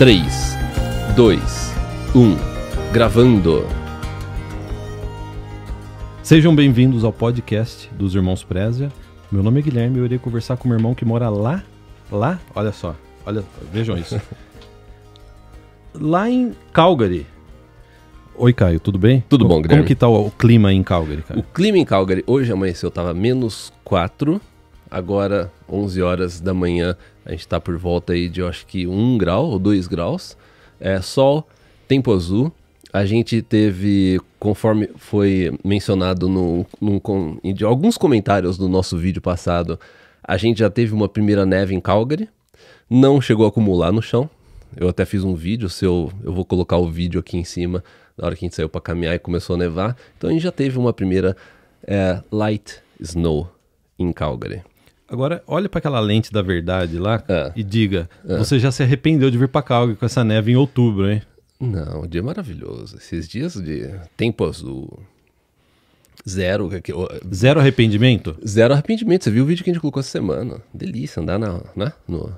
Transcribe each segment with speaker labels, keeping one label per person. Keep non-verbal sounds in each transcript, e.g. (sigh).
Speaker 1: 3, 2, 1, gravando.
Speaker 2: Sejam bem-vindos ao podcast dos Irmãos Prézia. Meu nome é Guilherme e eu irei conversar com meu irmão que mora lá, lá, olha só, olha, vejam isso. lá em Calgary. Oi, Caio, tudo bem? Tudo bom, Guilherme. Como que tá o, clima em Calgary,
Speaker 1: cara? O clima em Calgary, hoje amanheceu, tava menos 4 agora 11 horas da manhã, a gente está por volta aí de eu acho que 1 grau ou 2 graus, é, sol, tempo azul, a gente teve, conforme foi mencionado no, no, de alguns comentários do nosso vídeo passado, a gente já teve uma primeira neve em Calgary, não chegou a acumular no chão, eu até fiz um vídeo, se eu, eu vou colocar o vídeo aqui em cima, na hora que a gente saiu para caminhar e começou a nevar, então a gente já teve uma primeira é, light snow em Calgary. Agora, olhe para aquela lente da
Speaker 2: verdade lá é. e diga: é. você já se arrependeu de vir para Calgary com essa neve em outubro, hein?
Speaker 1: Não, dia é maravilhoso. Esses dias de tempo azul. Zero. É zero arrependimento? Zero arrependimento. Você viu o vídeo que a gente colocou essa semana? Delícia andar na, né, no,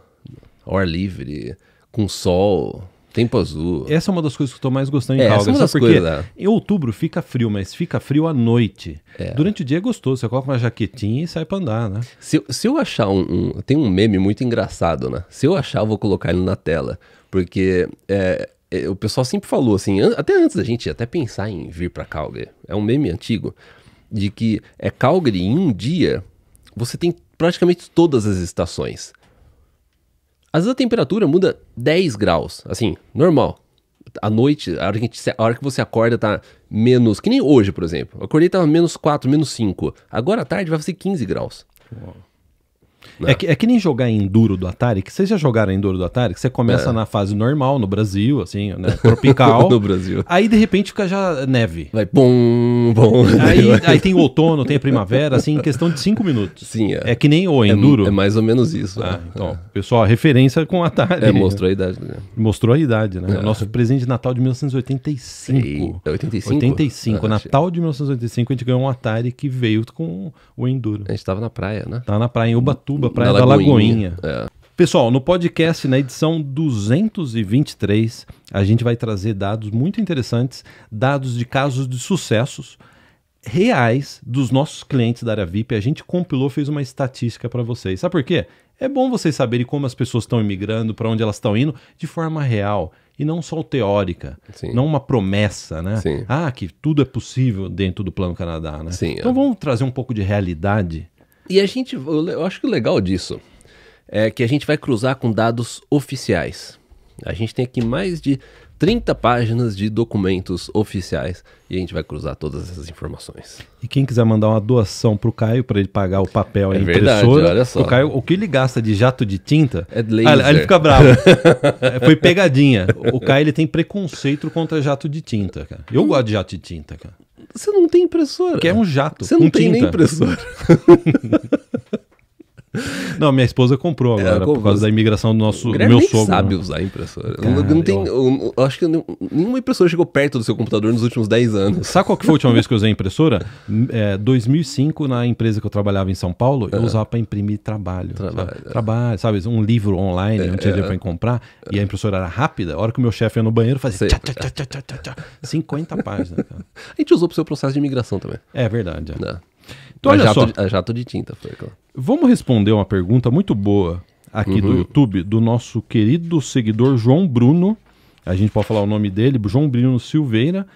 Speaker 1: no ar livre, com sol, Tempo azul.
Speaker 2: Essa é uma das coisas que eu estou mais gostando em é, Calgary. Essa é porque coisas,
Speaker 1: em outubro fica frio, mas fica frio à noite. É. Durante o dia é gostoso, você coloca uma jaquetinha e sai para andar, né? Se, se eu achar um, um, Tem um meme muito engraçado, né? Se eu achar, eu vou colocar ele na tela. Porque é, é, o pessoal sempre falou assim, an até antes da gente até pensar em vir para Calgary. É um meme antigo. De que é Calgary em um dia, você tem praticamente todas as estações. Às vezes a temperatura muda 10 graus, assim, normal. À noite, a hora que, a hora que você acorda tá menos. Que nem hoje, por exemplo. Eu acordei tava menos 4, menos 5. Agora à tarde vai ser 15 graus. Uau. Né? É que, é que nem jogar
Speaker 2: Enduro do Atari, que vocês já jogaram Enduro do Atari, que você começa é. na fase normal, no Brasil, assim, né? Tropical. (laughs) no Brasil. Aí de repente fica já neve.
Speaker 1: Vai bom, bom. Aí, (laughs) aí tem o outono, tem a primavera, assim, em questão de cinco minutos. Sim, é. É que nem o é Enduro. É, é mais ou menos isso.
Speaker 2: Ah, né? então, é. pessoal, referência com o Atari. É, mostrou a idade. Né? Mostrou a idade, né? É. O nosso presente de Natal de 1985. É 85? 85. Ah, Natal de 1985 a gente ganhou um Atari que veio com o Enduro. A gente tava na praia, né? Tava tá na praia em Ubatuba Piracatuba, Praia da Lagoinha. É. Pessoal, no podcast, na edição 223, a gente vai trazer dados muito interessantes, dados de casos de sucessos reais dos nossos clientes da área VIP. A gente compilou, fez uma estatística para vocês. Sabe por quê? É bom vocês saberem como as pessoas estão imigrando, para onde elas estão indo, de forma real e não só teórica, Sim. não uma promessa, né? Sim. Ah, que tudo é possível dentro do Plano Canadá, né? Sim,
Speaker 1: então é. vamos trazer um pouco de realidade e a gente, eu acho que o legal disso é que a gente vai cruzar com dados oficiais. A gente tem aqui mais de 30 páginas de documentos oficiais e a gente vai cruzar todas essas informações.
Speaker 2: E quem quiser mandar uma doação para o Caio para ele pagar o papel e é a impressora, verdade, olha só. O, Caio,
Speaker 1: o que ele gasta de
Speaker 2: jato de tinta, é laser. Aí, ah, ele fica bravo. (laughs) É, foi pegadinha. O Caio ele tem preconceito contra jato de tinta, cara. Eu gosto de jato de tinta, cara.
Speaker 1: Você não tem impressora. Que é um jato. Você não tem tinta. nem impressora. (laughs) Não, minha
Speaker 2: esposa comprou é, agora, é, por causa da imigração do nosso o meu sogro. sabe né? usar impressora. Cara, não, não
Speaker 1: tem, eu... eu... acho que nenhuma impressora chegou perto do seu computador nos últimos 10 anos. Sabe qual que foi a última (laughs) vez que eu usei impressora?
Speaker 2: É, 2005, na empresa que eu trabalhava em São Paulo, eu é. usava para imprimir trabalho. Trabalho. Sabe? É. Trabalho, sabe? Um livro online, é, não tinha dinheiro é. para comprar, e a impressora era rápida. A hora que o meu chefe ia no banheiro, fazia tchá,
Speaker 1: tchá, tchá, tchá, tchá, tchá, 50 páginas. Cara. A gente usou pro seu processo de imigração também. É verdade. É. Né? Então, é olha jato, só. É jato de tinta foi, claro.
Speaker 2: Vamos responder uma pergunta muito boa aqui uhum. do YouTube, do nosso querido seguidor João Bruno. A gente pode falar o nome dele, João Bruno Silveira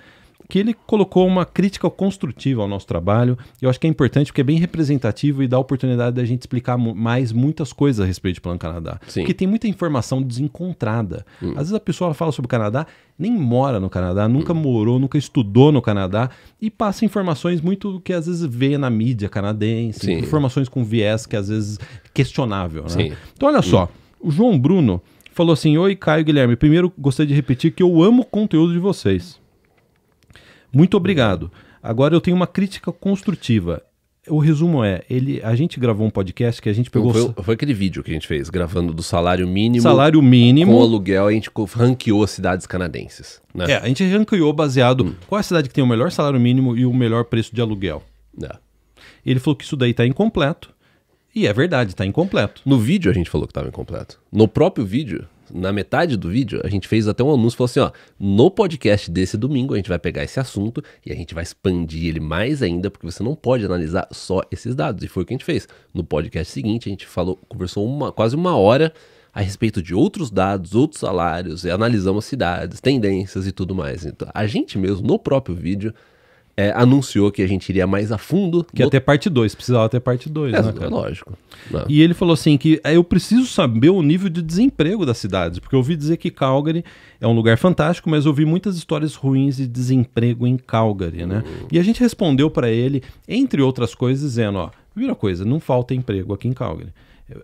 Speaker 2: que ele colocou uma crítica construtiva ao nosso trabalho. Eu acho que é importante porque é bem representativo e dá a oportunidade da gente explicar mais muitas coisas a respeito do Plano Canadá. Sim. Porque tem muita informação desencontrada. Hum. Às vezes a pessoa fala sobre o Canadá, nem mora no Canadá, nunca hum. morou, nunca estudou no Canadá e passa informações muito que às vezes vê na mídia canadense, Sim. informações com viés que às vezes questionável. Né? Então olha hum. só, o João Bruno falou assim: Oi, Caio Guilherme. Primeiro, gostaria de repetir que eu amo o conteúdo de vocês. Muito obrigado. Agora eu tenho uma crítica construtiva. O resumo é, ele, a gente gravou um podcast que a gente pegou. Foi,
Speaker 1: foi, aquele vídeo que a gente fez, gravando do salário mínimo. Salário mínimo. Com aluguel, a gente ranqueou cidades canadenses.
Speaker 2: Né? É, a gente ranqueou baseado hum. qual é a cidade que tem o melhor salário mínimo e o melhor preço de aluguel.
Speaker 1: É. Ele falou que isso daí está incompleto. E é verdade, está incompleto. No vídeo a gente falou que estava incompleto. No próprio vídeo, na metade do vídeo, a gente fez até um anúncio, falou assim, ó, no podcast desse domingo a gente vai pegar esse assunto e a gente vai expandir ele mais ainda, porque você não pode analisar só esses dados. E foi o que a gente fez. No podcast seguinte, a gente falou, conversou uma, quase uma hora a respeito de outros dados, outros salários, analisamos cidades, tendências e tudo mais. Então, a gente mesmo, no próprio vídeo, é, anunciou que a gente iria mais a fundo. Que no... até
Speaker 2: parte 2, precisava ter parte 2, é, né? É cara? É lógico. Não. Né? E ele falou assim que é, eu preciso saber o nível de desemprego das cidades, porque eu ouvi dizer que Calgary é um lugar fantástico, mas eu ouvi muitas histórias ruins de desemprego em Calgary, né? Uhum. E a gente respondeu para ele, entre outras coisas, dizendo, ó, primeira coisa, não falta emprego aqui em Calgary.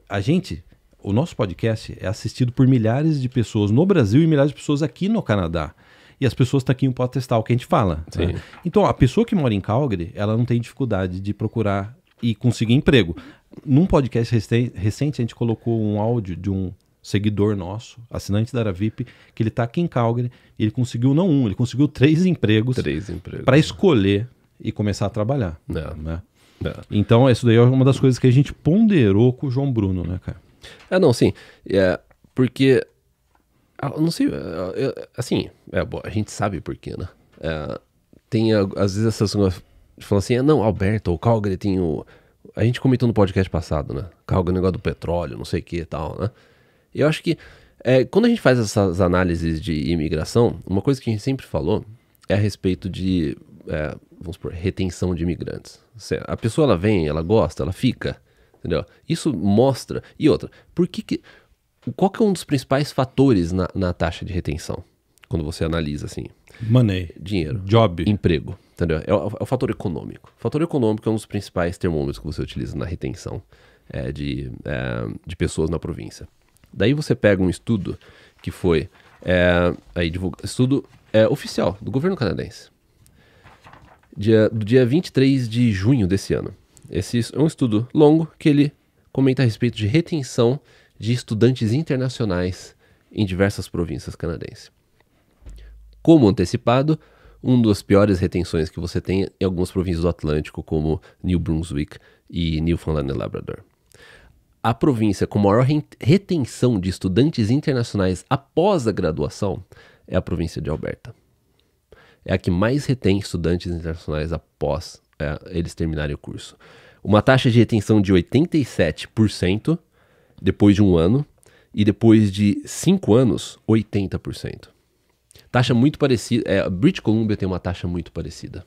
Speaker 2: A gente o nosso podcast é assistido por milhares de pessoas no Brasil e milhares de pessoas aqui no Canadá e as pessoas taquinham tá podem testar o que a gente fala. Né? Então, a pessoa que mora em Calgary, ela não tem dificuldade de procurar e conseguir emprego. Num podcast recente, a gente colocou um áudio de um seguidor nosso, assinante da Aravip, que ele está aqui em Calgary, ele conseguiu não um, ele conseguiu três empregos, três empregos. para escolher e começar a trabalhar. É. Né? É. Então, isso daí é uma das coisas que a gente ponderou com o João Bruno, né, cara?
Speaker 1: Ah, não, sim. É, porque ah, não sei, assim, é, a gente sabe porquê, né? É, tem ah, às vezes essas coisas, falam assim, ah, não, Alberto, o Calgary tem o... A gente comentou no podcast passado, né? Calgary, é negócio do petróleo, não sei o que e tal, né? Eu acho que é, quando a gente faz essas análises de imigração, uma coisa que a gente sempre falou é a respeito de, é, vamos supor, retenção de imigrantes. A pessoa, ela vem, ela gosta, ela fica, entendeu? Isso mostra... E outra, por que que qual que é um dos principais fatores na, na taxa de retenção? Quando você analisa assim. Money. Dinheiro. Job. Emprego. Entendeu? É o, é o fator econômico. O fator econômico é um dos principais termômetros que você utiliza na retenção é, de, é, de pessoas na província. Daí você pega um estudo que foi é, aí divulga, estudo é, oficial do governo canadense. Dia, do dia 23 de junho desse ano. Esse é um estudo longo que ele comenta a respeito de retenção de estudantes internacionais em diversas províncias canadenses. Como antecipado, uma das piores retenções que você tem em algumas províncias do Atlântico, como New Brunswick e Newfoundland e Labrador. A província com maior retenção de estudantes internacionais após a graduação é a província de Alberta. É a que mais retém estudantes internacionais após é, eles terminarem o curso. Uma taxa de retenção de 87% depois de um ano e depois de cinco anos, 80%. Taxa muito parecida. É, a British Columbia tem uma taxa muito parecida.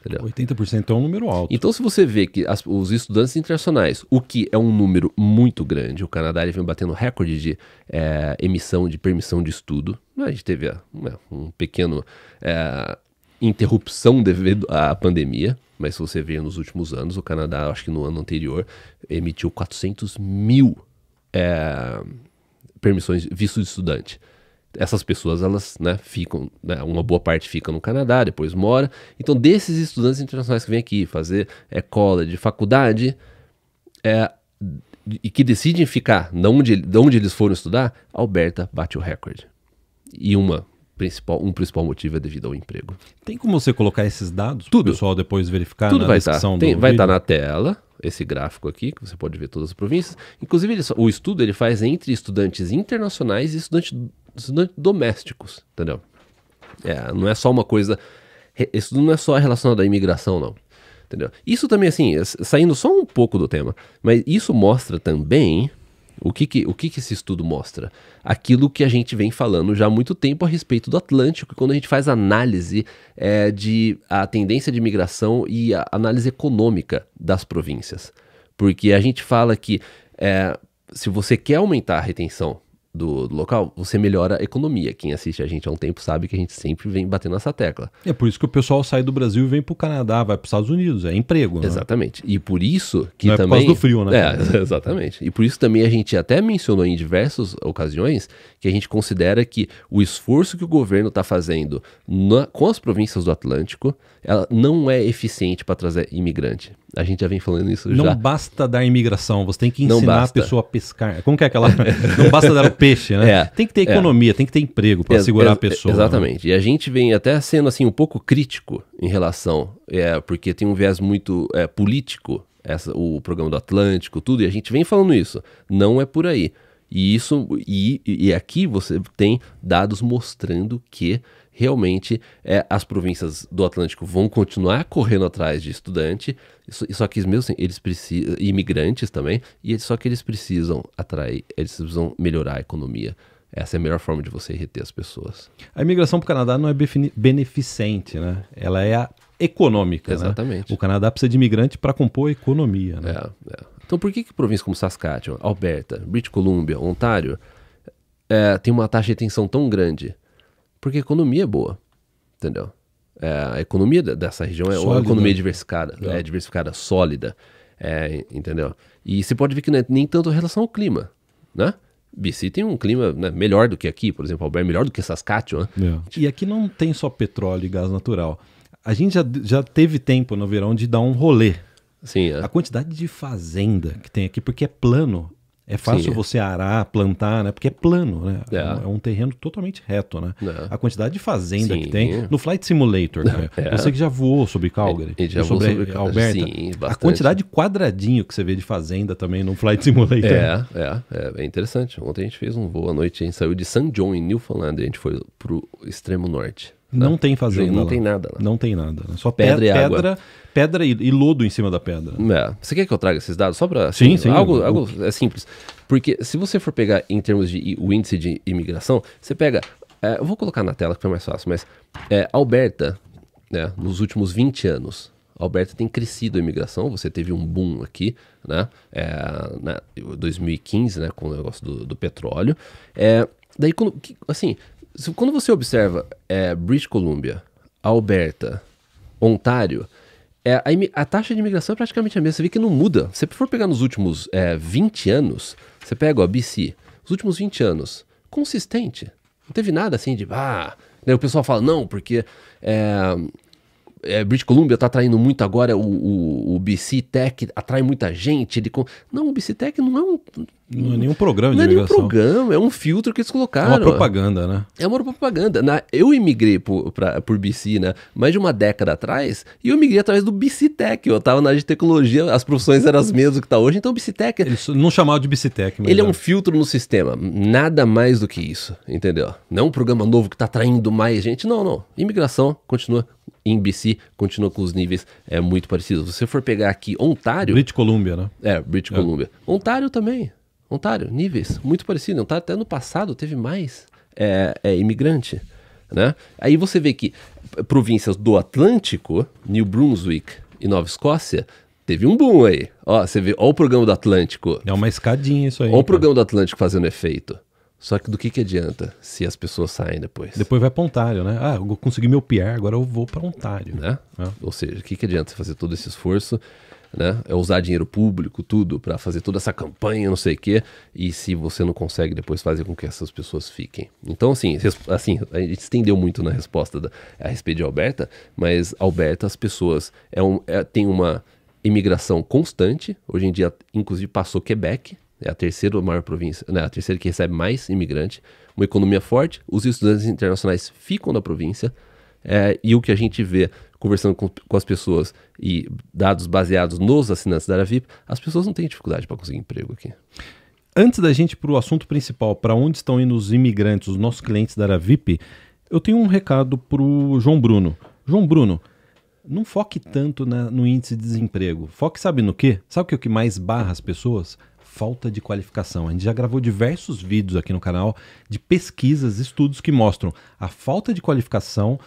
Speaker 1: Entendeu? 80% é um número alto. Então, se você vê que as, os estudantes internacionais, o que é um número muito grande, o Canadá ele vem batendo recorde de é, emissão de permissão de estudo. É, a gente teve é, uma um pequeno é, interrupção devido à pandemia, mas se você vê nos últimos anos, o Canadá, acho que no ano anterior, emitiu 400 mil é, permissões, visto de estudante. Essas pessoas, elas né, ficam, né, uma boa parte fica no Canadá, depois mora. Então, desses estudantes internacionais que vêm aqui fazer é, college, faculdade, é, e que decidem ficar de onde, de onde eles foram estudar, Alberta bate o recorde. E uma principal, um principal motivo é devido ao emprego. Tem como você colocar esses dados? Tudo. O pessoal depois verificar Tudo na vai tá. descrição tá. Tem, Vai estar tá na tela esse gráfico aqui, que você pode ver todas as províncias. Inclusive, ele, o estudo ele faz entre estudantes internacionais e estudantes, estudantes domésticos, entendeu? É, não é só uma coisa... Isso não é só relacionado à imigração, não. Entendeu? Isso também, assim, saindo só um pouco do tema, mas isso mostra também o que, que, o que, que esse estudo mostra? Aquilo que a gente vem falando já há muito tempo a respeito do Atlântico, quando a gente faz análise é, de a tendência de migração e a análise econômica das províncias. Porque a gente fala que é, se você quer aumentar a retenção do, do, local, você melhora a economia. Quem assiste a gente há um tempo sabe que a gente sempre vem batendo essa tecla. É por isso que o pessoal sai do Brasil e vem para o Canadá, vai para os Estados Unidos, é emprego. Né? Exatamente. E por isso que Não também. É por causa do frio, né? É, (laughs) exatamente. E por isso também a gente até mencionou em diversas ocasiões que a gente considera que o esforço que o governo está fazendo na, com as províncias do Atlântico ela não é eficiente para trazer imigrante. A gente já vem falando isso não já. Não
Speaker 2: basta dar imigração, você tem que ensinar a pessoa a pescar. Como que é aquela? (laughs) não basta dar o peixe, né? É, tem que ter é. economia, é. tem que ter emprego para é, segurar a pessoa. Né? Exatamente. Né?
Speaker 1: E a gente vem até sendo assim um pouco crítico em relação, é, porque tem um viés muito é, político, essa, o programa do Atlântico, tudo, e a gente vem falando isso. Não é por aí. E isso e, e aqui você tem dados mostrando que realmente é, as províncias do Atlântico vão continuar correndo atrás de estudante, só, só que mesmo assim, eles precisam, imigrantes também, e só que eles precisam atrair, eles precisam melhorar a economia. Essa é a melhor forma de você reter as pessoas. A imigração para o Canadá
Speaker 2: não é beneficente, né? Ela é econômica. Né? Exatamente. Né? O Canadá precisa de imigrante
Speaker 1: para compor a economia, né? É, é. Então por que, que províncias como Saskatchewan, Alberta, British Columbia, Ontário é, tem uma taxa de retenção tão grande? Porque a economia é boa, entendeu? É, a economia dessa região é sólida. uma economia né? diversificada, é, é diversificada, sólida, é, entendeu? E você pode ver que não é nem tanto em relação ao clima, né? BC tem um clima né, melhor do que aqui, por exemplo, Albert é melhor do que Saskatchewan. Né? E aqui
Speaker 2: não tem só petróleo e gás natural. A gente já, já teve tempo no verão de dar um rolê. Sim, é. A quantidade de fazenda que tem aqui, porque é plano, é fácil Sim, você arar, plantar, né? Porque é plano, né? É, é um terreno totalmente reto, né? É. A quantidade de fazenda Sim. que tem. No Flight Simulator, cara, né? (laughs) é. você que já voou sobre Calgary, eu, sobre, sobre Alberta. Sim, a quantidade
Speaker 1: de quadradinho que você vê de fazenda também no Flight Simulator. É, é, é, é interessante. Ontem a gente fez um voo à noite, a gente saiu de San John, em Newfoundland, e a gente foi pro extremo norte. Não tem fazenda. Não lá. tem
Speaker 2: nada. Lá. Não tem nada. Só pedra, e água.
Speaker 1: Pedra, pedra e, e, lodo em cima da pedra. É. Você quer que eu traga esses dados só para assim, sim, sim, algo, algo é simples? Porque se você for pegar em termos de o índice de imigração, você pega, é, eu vou colocar na tela que é mais fácil, mas é, Alberta, né, nos últimos 20 anos, Alberta tem crescido a imigração, você teve um boom aqui, né? É, na 2015, né? Com o negócio do, do petróleo. É, daí, quando, assim, quando você observa é, British Columbia, Alberta, Ontário, é, a, a, taxa de imigração é praticamente a mesma. Você vê que não muda. Se você for pegar nos últimos é, 20 anos, você pega, o BC, os últimos 20 anos, consistente. Não teve nada assim de, ah... o pessoal fala, não, porque é, é, British Columbia está atraindo muito agora, o, o, o, BC Tech atrai muita gente. Ele, não, o BC Tech não é um. Não é nenhum programa de não imigração. Não é nenhum programa, é um filtro que eles colocaram. É uma propaganda, né? É uma propaganda. Na, eu imigrei por, pra, por BC, né? Mais de uma década atrás, e eu imigrei através do BC Tech. Eu tava na área de tecnologia, as profissões eram as mesmas que tá hoje, então o BC Tech... Eles não chamava de BC Tech, mas Ele é, é um filtro no sistema, nada mais do que isso, entendeu? Não é um programa novo que tá atraindo mais gente, não, não. Imigração continua NBC continua com os níveis é, muito parecidos. Se você for pegar aqui Ontário. British Columbia, né? É, British é. Columbia. Ontário também. Ontário, níveis muito parecidos. Ontário até no passado teve mais é, é, imigrante. Né? Aí você vê que províncias do Atlântico, New Brunswick e Nova Escócia, teve um boom aí. Ó, você vê, ó o programa do Atlântico. É uma escadinha isso aí. Ó o programa do Atlântico fazendo efeito. Só que do que, que adianta se as pessoas saem depois? Depois vai para Ontário, né?
Speaker 2: Ah, eu consegui meu PR, agora eu vou para Ontário.
Speaker 1: Né? É. Ou seja, o que, que adianta fazer todo esse esforço, né? É usar dinheiro público, tudo, para fazer toda essa campanha, não sei o quê, e se você não consegue depois fazer com que essas pessoas fiquem. Então, assim, assim a gente estendeu muito na resposta da, a respeito de Alberta, mas Alberta, as pessoas é um, é, tem uma imigração constante, hoje em dia, inclusive, passou Quebec, é a terceira maior província, né, a terceira que recebe mais imigrante, uma economia forte, os estudantes internacionais ficam na província, é, e o que a gente vê conversando com, com, as pessoas e dados baseados nos assinantes da área VIP, as pessoas não têm dificuldade para conseguir emprego aqui. Antes da gente para o
Speaker 2: assunto principal, para onde estão indo os imigrantes, os nossos clientes da área VIP, eu tenho um recado para o João Bruno. João Bruno, não foque tanto na, no índice de desemprego. Foque, sabe no quê? Sabe o que é mais barra as pessoas? falta de qualificação. A gente já gravou diversos vídeos aqui no canal de pesquisas, estudos que mostram a falta de qualificação.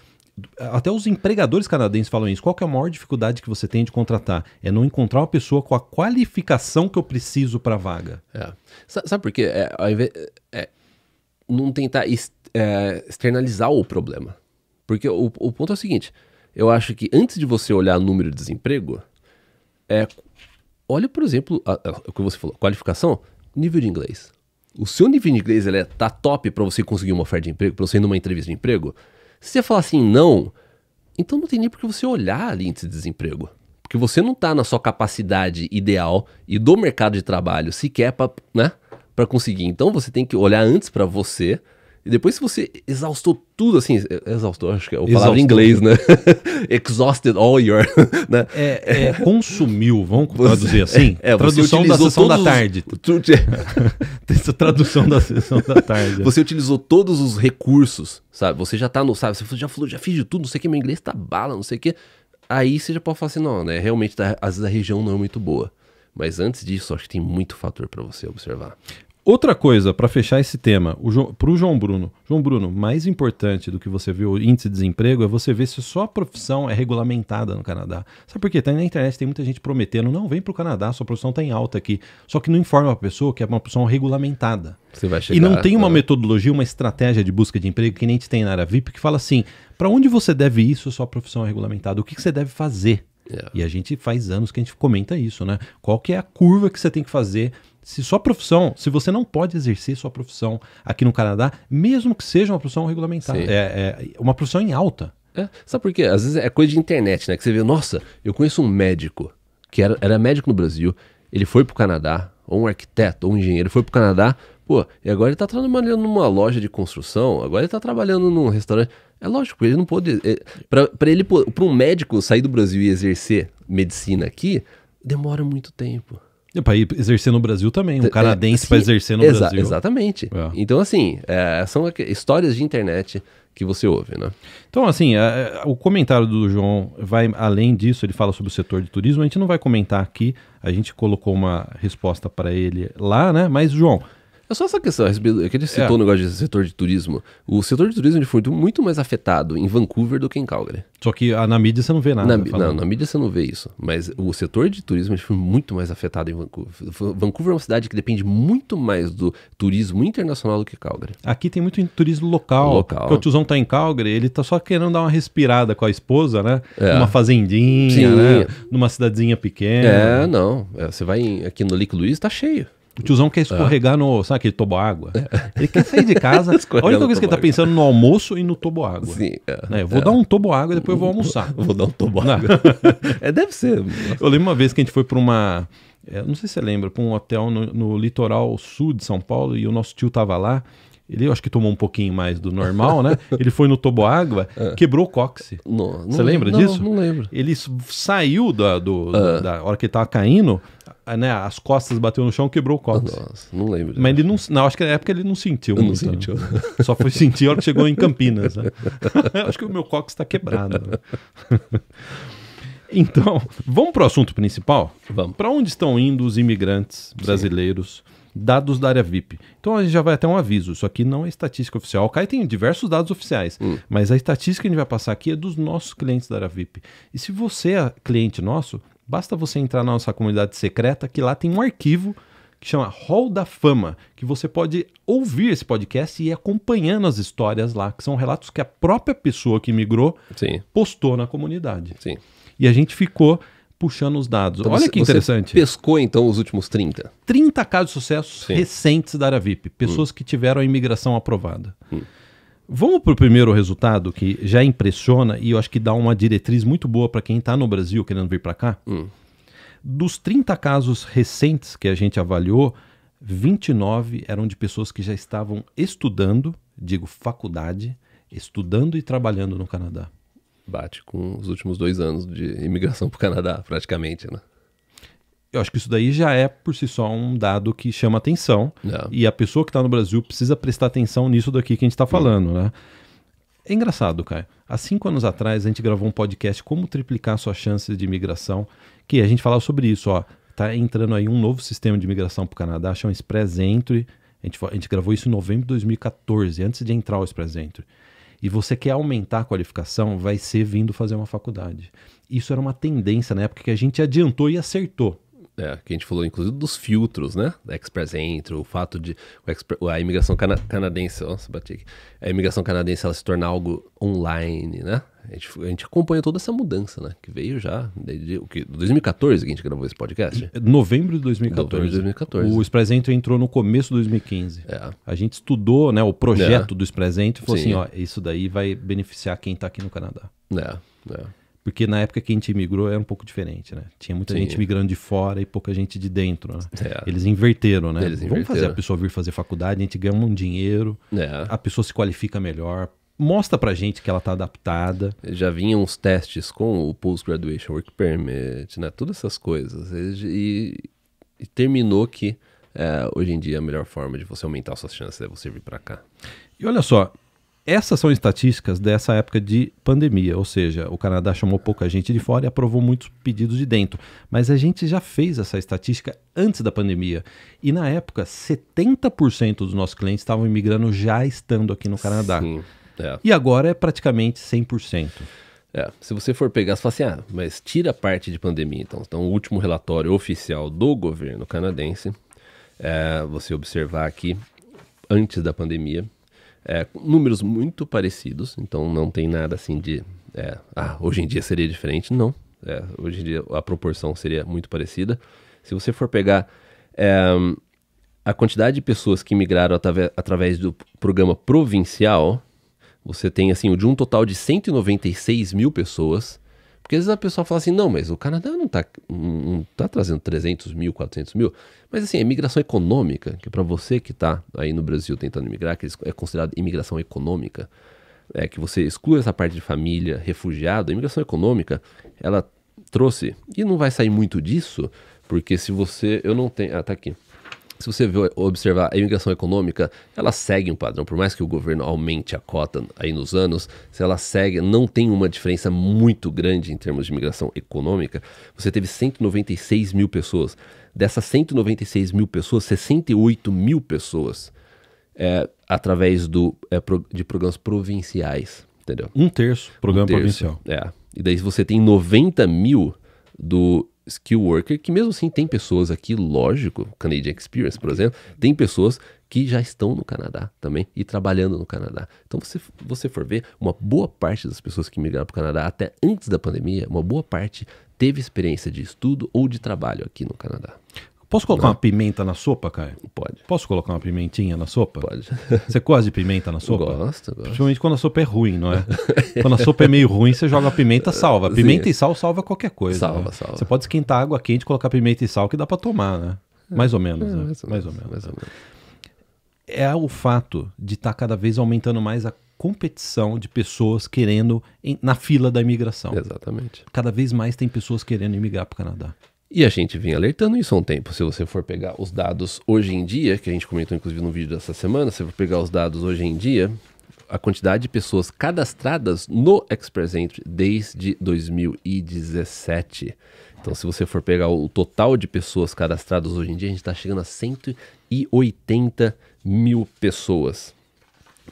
Speaker 2: Até os empregadores canadenses falam isso. Qual é a maior dificuldade que você tem de contratar? É não encontrar uma pessoa com a qualificação que eu preciso para a vaga.
Speaker 1: É. Sabe por quê? É, é, é, não tentar é, externalizar o problema. Porque o, o ponto é o seguinte: eu acho que antes de você olhar o número de desemprego, é olha, por exemplo, a, a, o que você falou, qualificação, nível de inglês. O seu nível de inglês ele é, tá top para você conseguir uma oferta de emprego, para você ir numa entrevista de emprego. Se você falar assim, não, então não tem nem porque você olhar ali índice de desemprego. Porque você não tá na sua capacidade ideal e do mercado de trabalho sequer para né, conseguir. Então você tem que olhar antes para você e depois se você exaustou tudo, assim, é, exaustou, acho que é a palavra em inglês, né? (laughs) Exhausted all your, né? É, é consumiu, vamos (laughs) traduzir assim? (laughs) É, é tradução da sessão da tarde. Essa tradução da sessão da tarde. Você utilizou todos os recursos, sabe? Você já tá no, sabe? Você já falou, já fiz de tudo, não sei o que, meu inglês tá bala, não sei o que. Aí você já pode falar assim, não, né? Realmente, tá, às vezes a região não é muito boa. Mas antes disso, acho que tem muito fator para você observar. Outra
Speaker 2: coisa, para fechar esse tema, para o João Bruno. João Bruno, mais importante do que você ver o índice de desemprego é você ver se sua profissão é regulamentada no Canadá. Sabe por quê? Tá na internet tem muita gente prometendo, não, vem para o Canadá, sua profissão está em alta aqui. Só que não informa a pessoa que é uma profissão regulamentada. Você vai chegar, e não tem uma né? metodologia, uma estratégia de busca de emprego que nem te tem na área VIP que fala assim, para onde você deve ir se sua profissão é regulamentada? O que, que você deve fazer? Yeah. É. E a gente faz anos que a gente comenta isso, né? Qual que é a curva que você tem que fazer se sua profissão, se você não pode exercer sua profissão aqui no Canadá, mesmo que seja uma profissão regulamentada, é, é, uma profissão em
Speaker 1: alta. É. Sabe por quê? Às vezes é coisa de internet, né? Que você vê, nossa, eu conheço um médico que era, era médico no Brasil, ele foi pro Canadá, ou um arquiteto, ou um engenheiro, foi pro Canadá, pô, e agora ele tá trabalhando numa loja de construção, agora ele tá trabalhando num restaurante. É lógico, ele não pode. É, para ele, para um médico sair do Brasil e exercer medicina aqui, demora muito tempo. E é, para exercer no Brasil também, um é, canadense assim, para exercer no exa Brasil. Exatamente. É. Então, assim, é, são histórias de internet que você ouve, né?
Speaker 2: Então, assim, a, é, a, o comentário do João vai além disso, ele fala sobre o setor de turismo, a gente não vai comentar aqui, a gente colocou uma resposta para ele lá, né? Mas, João, é só essa
Speaker 1: questão, é que ele citou é. o negócio de setor de turismo. O setor de turismo foi é muito mais afetado em Vancouver do que em Calgary. Só que ah, na mídia você não vê nada. Na, não, na mídia você não vê isso. Mas o setor de turismo foi é muito mais afetado em Vancouver. Vancouver é uma cidade que depende muito mais do turismo internacional do que Calgary. Aqui tem muito turismo local. local. Porque o
Speaker 2: tiozão tá em Calgary, ele tá só querendo dar uma respirada com a esposa, né? É. Numa fazendinha, Sim. né? Numa cidadezinha pequena. É,
Speaker 1: não. É, você vai aqui no Lake Louise, tá cheio. O tiozão quer escorregar é. no. Sabe aquele toboágua? água? É. Ele quer sair de casa. a única coisa que ele tá pensando no
Speaker 2: almoço e no toboágua. Sim. É. Né, é, vou dar um toboágua e depois vou almoçar. (laughs) Vou dar um toboágua. (laughs) é, deve ser. Eu lembro uma vez que a gente foi para uma. É, não sei se você lembra, para um hotel no, no, litoral sul de São Paulo e o nosso tio tava lá. Ele eu acho que tomou um pouquinho mais do normal, né? (laughs) Ele foi no toboágua, quebrou o cóccix. Você lembra não, disso? Não lembro. Ele saiu da, do, da hora que ele tava caindo, né, as costas bateu no chão quebrou o cóccix. Nossa, não lembro. Mas ele não, não, acho que na época ele não sentiu. Não né? sentiu. (laughs) Só foi sentir a hora que chegou em Campinas. Né? (laughs) acho que o meu cóccix está quebrado. Né? (laughs) então, vamos para o assunto principal? Vamos. Para onde estão indo os imigrantes brasileiros? Sim dados da área VIP. Então a gente já vai até um aviso, isso aqui não é estatística oficial. O CAI tem diversos dados oficiais, hum. mas a estatística que a gente vai passar aqui é dos nossos clientes da área VIP. E se você é cliente nosso, Basta você entrar na nossa comunidade secreta, que lá tem um arquivo que chama Hall da Fama, que você pode ouvir esse podcast e ir acompanhando as histórias lá, que são relatos que a própria pessoa que migrou Sim. postou na comunidade. Sim. E a gente ficou puxando os dados. Então, Olha que interessante. pescou então os últimos 30? 30 casos de sucesso Sim. recentes da Aravip, pessoas hum. que tiveram a imigração aprovada. Hum. Vamos para o primeiro resultado que já impressiona e eu acho que dá uma diretriz muito boa para quem está no Brasil querendo vir para cá. Hum. Dos 30 casos recentes que a gente avaliou, 29 eram de pessoas que já estavam estudando, digo faculdade, estudando e trabalhando no
Speaker 1: Canadá. Bate com os últimos dois anos de imigração para o Canadá, praticamente, né? eu acho
Speaker 2: que isso daí já é por si só um dado que chama atenção. Yeah. É. E a pessoa que está no Brasil precisa prestar atenção nisso daqui que a gente está hum. falando, né? É engraçado, Caio. Há cinco anos atrás a gente gravou um podcast como triplicar suas chances de imigração, que a gente falava sobre isso, ó. Tá entrando aí um novo sistema de imigração para o Canadá, chama Express Entry. A gente, a gente gravou isso em novembro de 2014, antes de entrar o Express Entry e você quer aumentar a qualificação, vai ser vindo fazer uma faculdade. Isso era uma tendência na época que a gente adiantou e
Speaker 1: acertou. É, que a gente falou, inclusive, dos filtros, né? Da Express Entry, o fato de a imigração cana canadense, nossa, bati aqui. A imigração canadense ela se tornar algo online, né? A gente, a gente acompanha toda essa mudança, né? Que veio já desde o que, 2014 que a gente gravou esse podcast. É, novembro de 2014. Novembro de 2014. O
Speaker 2: Express Entry entrou no começo de 2015. É. A gente estudou né, o projeto é. do Express Entry e falou Sim. assim, ó, isso daí vai beneficiar quem está aqui no Canadá. É, é. Porque na época que a gente migrou era um pouco diferente, né? Tinha muita Sim. gente migrando de fora e pouca gente de dentro. Né? É. Eles inverteram, né? Eles Vamos fazer a pessoa vir fazer faculdade, a gente ganha um dinheiro, é. a pessoa se qualifica melhor, mostra pra gente que ela tá
Speaker 1: adaptada. Já vinham os testes com o Post Graduation Work Permit, né? Todas essas coisas. E, e terminou que é, hoje em dia a melhor forma de você aumentar suas chances é você vir para cá.
Speaker 2: E olha só, essas são estatísticas dessa época de pandemia, ou seja, o Canadá chamou pouca gente de fora e aprovou muitos pedidos de dentro. Mas a gente já fez essa estatística antes da pandemia. E na época, 70% dos nossos clientes estavam imigrando já estando aqui no Canadá. Sim, é. E agora é praticamente
Speaker 1: 100%. É, se você for pegar, você fala assim, ah, mas tira a parte de pandemia, então. Então, o último relatório oficial do governo canadense, é, você observar aqui, antes da pandemia, é, números muito parecidos, então não tem nada assim de. É, ah, hoje em dia seria diferente. Não. É, hoje em dia a proporção seria muito parecida. Se você for pegar é, a quantidade de pessoas que migraram através do programa provincial, você tem assim, de um total de 196 mil pessoas, porque às vezes a pessoa fala assim, não, mas o Canadá não está não tá trazendo 300 mil, 400 mil. Mas assim, a imigração econômica, que é para você que está aí no Brasil tentando imigrar, que é considerada imigração econômica, é que você exclui essa parte de família, refugiado, a imigração econômica, ela trouxe, e não vai sair muito disso, porque se você, eu não tenho, ah, tá aqui se você observar a imigração econômica, ela segue um padrão, por mais que o governo aumente a cota aí nos anos, se ela segue, não tem uma diferença muito grande em termos de imigração econômica. Você teve 196 mil pessoas. Dessas 196 mil pessoas, 68 mil pessoas é, através do, é, pro, de programas provinciais, entendeu? Um terço, programa um terço, provincial. É. E daí você tem 90 mil do skill worker, que mesmo assim tem pessoas aqui, lógico, Canadian Experience, por exemplo, tem pessoas que já estão no Canadá também e trabalhando no Canadá. Então, você, você for ver, uma boa parte das pessoas que migraram para o Canadá até antes da pandemia, uma boa parte teve experiência de estudo ou de trabalho aqui no Canadá. Posso colocar não. uma pimenta na sopa, Caio? Pode. Posso colocar uma pimentinha na
Speaker 2: sopa? Pode. Você quase de pimenta na sopa? Gosto, gosto. Principalmente quando a sopa é ruim, não é? quando a sopa é meio ruim, você joga a pimenta, salva. Pimenta Sim. e sal salva qualquer coisa. Salva, né? salva. Você pode esquentar água quente, colocar pimenta e sal que dá para tomar, né? Mais ou menos, é, né? Mais ou, mais ou menos. Mais ou menos. É o fato de estar tá cada vez aumentando mais a competição de pessoas querendo em, na fila da imigração. Exatamente. Cada vez mais tem pessoas querendo imigrar para o Canadá.
Speaker 1: E a gente vem alertando isso há um tempo. Se você for pegar os dados hoje em dia, que a gente comentou inclusive no vídeo dessa semana, se você for pegar os dados hoje em dia, a quantidade de pessoas cadastradas no Express Entry desde 2017. Então, se você for pegar o total de pessoas cadastradas hoje em dia, a gente está chegando a 180 mil pessoas.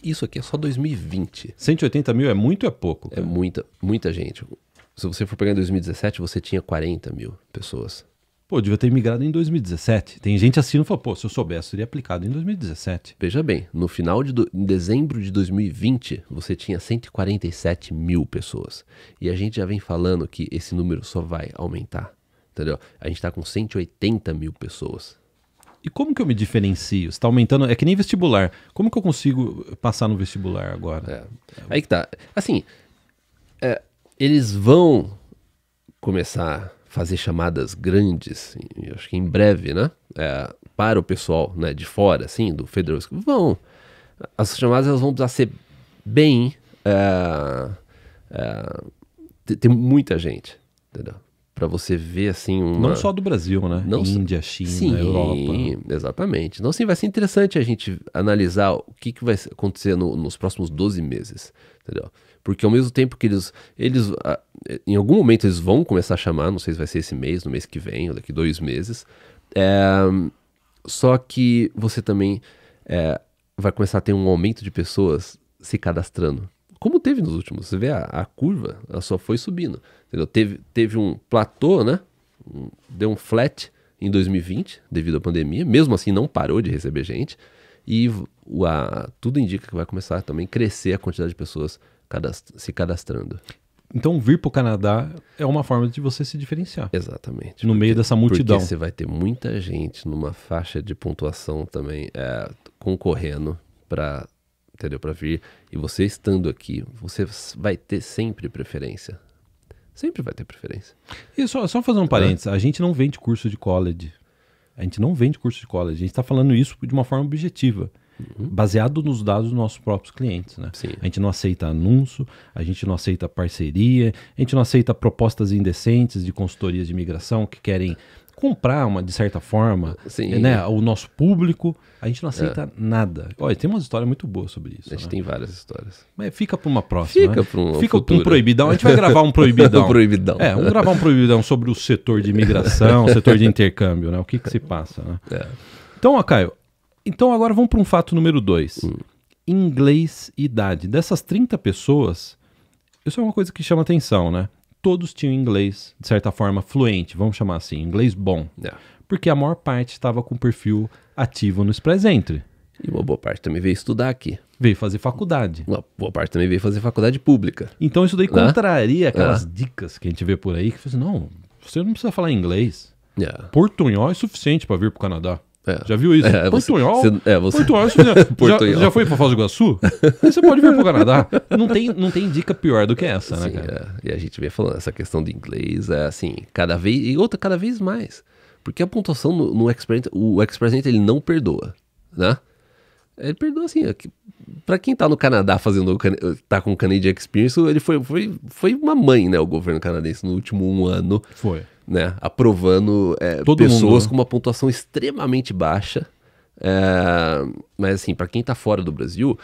Speaker 1: Isso aqui é só 2020. 180 mil é muito ou é pouco? É cara? É muita, muita gente. Se você for pegar em 2017, você tinha 40 mil pessoas. Pô, devia ter migrado em 2017. Tem gente assim e fala, pô, se eu soubesse, teria aplicado em 2017. Veja bem, no final de do... em dezembro de 2020, você tinha 147 mil pessoas. E a gente já vem falando que esse número só vai aumentar. Entendeu? A gente está com 180 mil pessoas.
Speaker 2: E como que eu me diferencio? Está aumentando. É que nem
Speaker 1: vestibular. Como que eu consigo passar no vestibular agora? É. Aí que tá. Assim. É, eles vão começar a fazer chamadas grandes, acho que em breve, né? É, para o pessoal né, de fora, assim, do Federal Vão. As chamadas elas vão precisar ser bem. É, é, tem muita gente, entendeu? Para você ver assim Não só do Brasil, né? Não Índia, China, sim, Europa. Exatamente. Então, assim, vai ser interessante a gente analisar o que, que vai acontecer no, nos próximos 12 meses, entendeu? Porque ao mesmo tempo que eles, eles ah, em algum momento eles vão começar a chamar, não sei se vai ser esse mês, no mês que vem, ou daqui dois meses. É, só que você também é, vai começar a ter um aumento de pessoas se cadastrando. Como teve nos últimos. Você vê a, a curva, ela só foi subindo. Entendeu? Teve, teve um platô, né? Deu um flat em 2020, devido à pandemia. Mesmo assim, não parou de receber gente. E o, a, tudo indica que vai começar também a crescer a quantidade de pessoas cadast se cadastrando.
Speaker 2: Então, vir para o Canadá é uma forma de você se diferenciar. Exatamente.
Speaker 1: No porque, meio dessa multidão. Porque você vai ter muita gente numa faixa de pontuação também é, concorrendo para entendeu para vir e você estando aqui você vai ter sempre preferência sempre vai ter preferência e só, só fazer um parênteses a gente não vende
Speaker 2: curso de college a gente não vende curso de college a gente está falando isso de uma forma objetiva uhum. baseado nos dados dos nossos próprios clientes. Né? Sim. A gente não aceita anúncio, a gente não aceita parceria, a gente não aceita propostas indecentes de consultorias de imigração que querem comprar uma de certa forma, Sim. né? O nosso público, a gente não aceita é. nada. Olha, tem uma história muito boa sobre isso. A gente né? tem várias histórias. Mas fica para uma próxima. Fica né? para um, fica um proibidão. A gente vai gravar um (laughs) proibidão. um proibidão. É, vamos gravar um proibidão sobre o setor de imigração, setor de (laughs) intercâmbio, né? O que que se passa, né? É. Então, ó, Caio, então agora vamos para um fato número dois. Hum. Inglês e idade. Dessas 30 pessoas, isso é uma coisa que chama atenção, né? Todos tinham inglês, de certa forma, fluente, vamos chamar assim, inglês bom. É. Porque a maior parte estava com perfil ativo no Express Entry. E uma boa
Speaker 1: parte também veio estudar aqui. Veio fazer faculdade. Uma boa parte também veio fazer faculdade pública. Então isso daí né? contraria é. aquelas dicas que a gente vê por aí, que fala assim, não, você não precisa falar inglês.
Speaker 2: portunho é. Portunhol é suficiente para vir para o Canadá. É. Já viu isso? É, Portunhol? Você, é, você... Portunhol, você já, (laughs) Portunhol. Já, já, foi para Foz do Iguaçu? você
Speaker 1: pode vir para o Canadá. Não tem, não tem dica pior do que essa, né, Sim, né, cara? É. E a gente vem falando, essa questão do inglês é assim, cada vez... E outra, cada vez mais. Porque a pontuação no, no Expert... O Expert ele não perdoa, né? Ele perdoa assim, é para quem tá no Canadá fazendo tá com o Canadian Experience, ele foi, foi, foi uma mãe, né, o governo canadense no último um ano. Foi. Né, aprovando é, pessoas mundo, né? com uma pontuação extremamente baixa. É, mas assim, para quem tá fora do Brasil,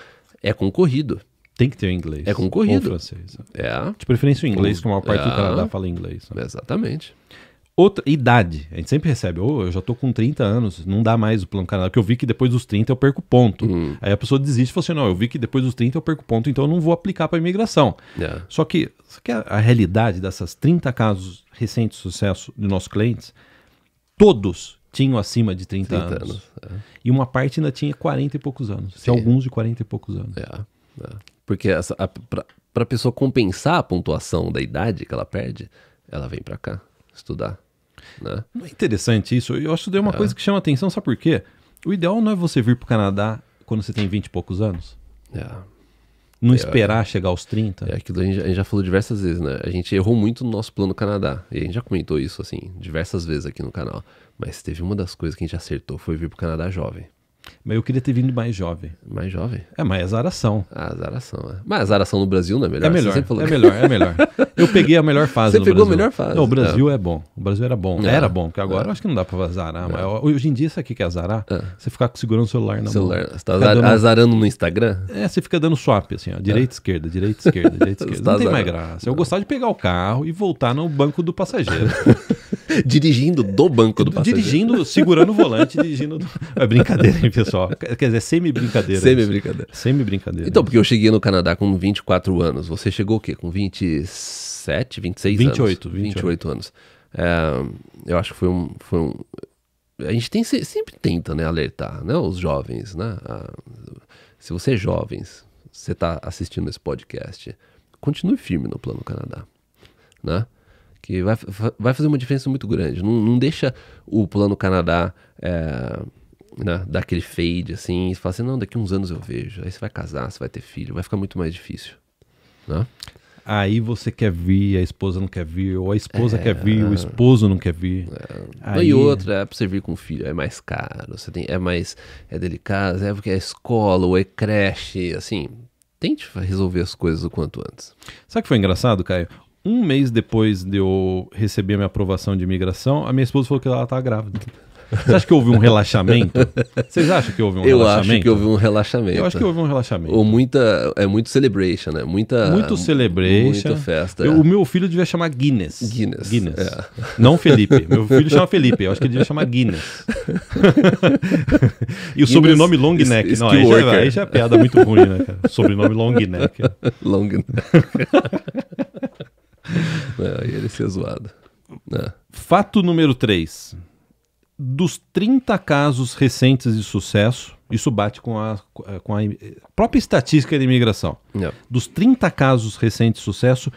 Speaker 1: é concorrido. Tem que ter o inglês. É concorrido. Ou francês. Né? É. De preferência o inglês, como a maior parte é. do Canadá fala inglês. Né? Exatamente. Outra, idade.
Speaker 2: A gente sempre recebe, oh, eu já tô com 30 anos, não dá mais o plano Canadá, porque eu vi que depois dos 30 eu perco ponto. Uhum. Aí a pessoa desiste e fala assim: não, eu vi que depois dos 30 eu perco ponto, então eu não vou aplicar para imigração. Yeah. É. Só que, só que a, a, realidade dessas 30 casos recentes de sucesso de nossos clientes, todos tinham acima de 30, 30 anos. É. E uma parte ainda tinha 40 e poucos anos. Sim. alguns de 40 e poucos anos. Yeah.
Speaker 1: É, yeah. É. Porque para a, pessoa compensar a pontuação da idade que ela perde, ela vem para cá estudar. Né? É
Speaker 2: interessante isso. Eu acho que deu é uma é. coisa que chama atenção, sabe por quê? O ideal não é você vir para o Canadá quando
Speaker 1: você tem 20 e poucos anos. É. Não é, esperar chegar aos 30. É aquilo a gente, a gente, já falou diversas vezes, né? A gente errou muito no nosso plano Canadá. E a gente já comentou isso, assim, diversas vezes aqui no canal. Mas teve uma das coisas que a gente acertou foi vir pro Canadá jovem. Mas eu queria ter vindo mais jovem. Mais jovem? É, mas é azaração. Ah, azaração, é. Mas azaração no Brasil não é melhor? É melhor, é melhor, é melhor. Eu peguei a melhor fase Você pegou Brasil. a melhor fase. Não, o então. Brasil é, é bom.
Speaker 2: O Brasil era bom. É. Era bom, porque agora é. eu acho que não dá pra azarar. Mas é. hoje em dia, sabe o que é azarar? É. Você ficar segurando o celular na celular. mão. Você tá dando... azarando no Instagram? É, você fica dando swap, assim, ó. Direita, esquerda, direita, esquerda, direita, (laughs) esquerda. Não tá tem azarando. mais graça. Eu gostava de pegar o carro e voltar no banco do passageiro. (laughs) dirigindo do
Speaker 1: banco do passageiro. Dirigindo, segurando o volante, dirigindo. Do... É brincadeira, hein,
Speaker 2: pessoal? Quer dizer, semi-brincadeira. Semi-brincadeira. Semi-brincadeira.
Speaker 1: Então, porque eu cheguei no Canadá com 24 anos. Você chegou o quê? Com 27, 26 28, anos? 28. 28 anos. É, eu acho que foi um. Foi um a gente tem, sempre tenta né, alertar né, os jovens. Né? se você é jovem, você está assistindo esse podcast, continue firme no Plano Canadá. Né? que vai, vai fazer uma diferença muito grande. Não, não deixa o Plano Canadá é, né, dar aquele fade assim, e falar assim, não, daqui uns anos eu vejo. Aí você vai casar, você vai ter filho, vai ficar muito mais difícil. Né? Aí você quer vir, a esposa não quer vir, ou a esposa é... quer vir, o esposo não quer vir. É... Aí... E outra, é pra servir com o filho, é mais caro, você tem, é mais é delicado, é porque é escola ou é creche, assim, tente resolver as coisas o quanto antes. Sabe que foi
Speaker 2: engraçado, Caio? um mês depois de eu receber a minha aprovação de imigração, a minha esposa falou que ela tá grávida. Você acha que houve um relaxamento? Vocês acham que houve um eu relaxamento? Eu acho que houve
Speaker 1: um relaxamento. Eu acho que houve um relaxamento. Ou muita, é muito celebration, né? Muita, muito celebration. Muita festa. Eu, é. O meu filho devia chamar Guinness. Guinness. Guinness. É. Não Felipe. Meu filho chama Felipe. Eu acho que ele devia chamar Guinness. e o Guinness, sobrenome Long Neck. não, aí já, aí já, é piada muito ruim, né, cara? Sobrenome Long Neck. (laughs) Long Neck. (laughs) É, aí ele ser zoado. É. Fato número 3.
Speaker 2: Dos 30 casos recentes de sucesso, isso bate com a, com a própria estatística de imigração. É. Dos 30 casos recentes de sucesso,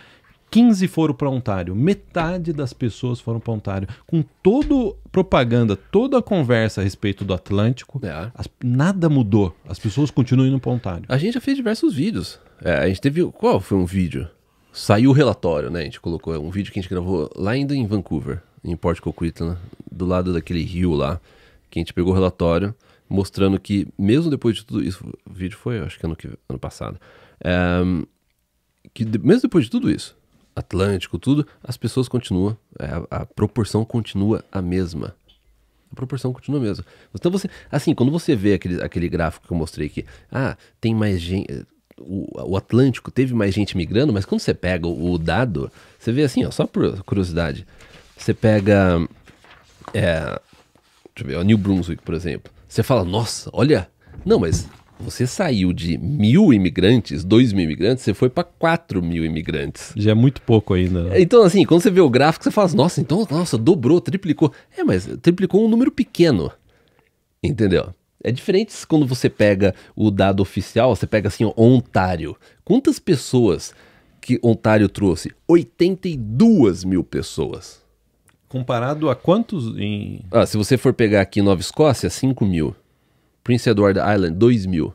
Speaker 2: 15 foram para Ontário, metade das pessoas foram para Ontário. Com toda propaganda, toda a conversa a respeito do Atlântico, é. as, nada mudou. As pessoas continuam indo para Ontário.
Speaker 1: A gente já fez diversos vídeos. É, a gente teve. Qual foi um vídeo? Saiu o relatório, né? A gente colocou um vídeo que a gente gravou lá ainda em Vancouver, em Port Coquitlam, do lado daquele rio lá, que a gente pegou o relatório mostrando que, mesmo depois de tudo isso, o vídeo foi, acho que ano, que, ano passado, é, que de, mesmo depois de tudo isso, Atlântico, tudo, as pessoas continuam, é, a, a, proporção continua a mesma. A proporção continua a mesma. Então você, assim, quando você vê aquele, aquele gráfico que eu mostrei aqui, ah, tem mais gente, o, o, Atlântico teve mais gente migrando, mas quando você pega o, o dado, você vê assim, ó, só por curiosidade, você pega é, deixa eu ver, o New Brunswick, por exemplo, você fala, nossa, olha, não, mas você saiu de mil imigrantes, dois mil imigrantes, você foi para quatro mil imigrantes. Já é muito pouco ainda. Né? Então, assim, quando você vê o gráfico, você fala, nossa, então, nossa, dobrou, triplicou. É, mas triplicou um número pequeno. Entendeu? É diferente quando você pega o dado oficial, você pega assim, Ontário. Quantas pessoas que Ontário trouxe? 82 mil pessoas. Comparado a quantos em... Ah, se você for pegar aqui Nova Escócia, 5 mil. Prince Edward Island, 2 mil.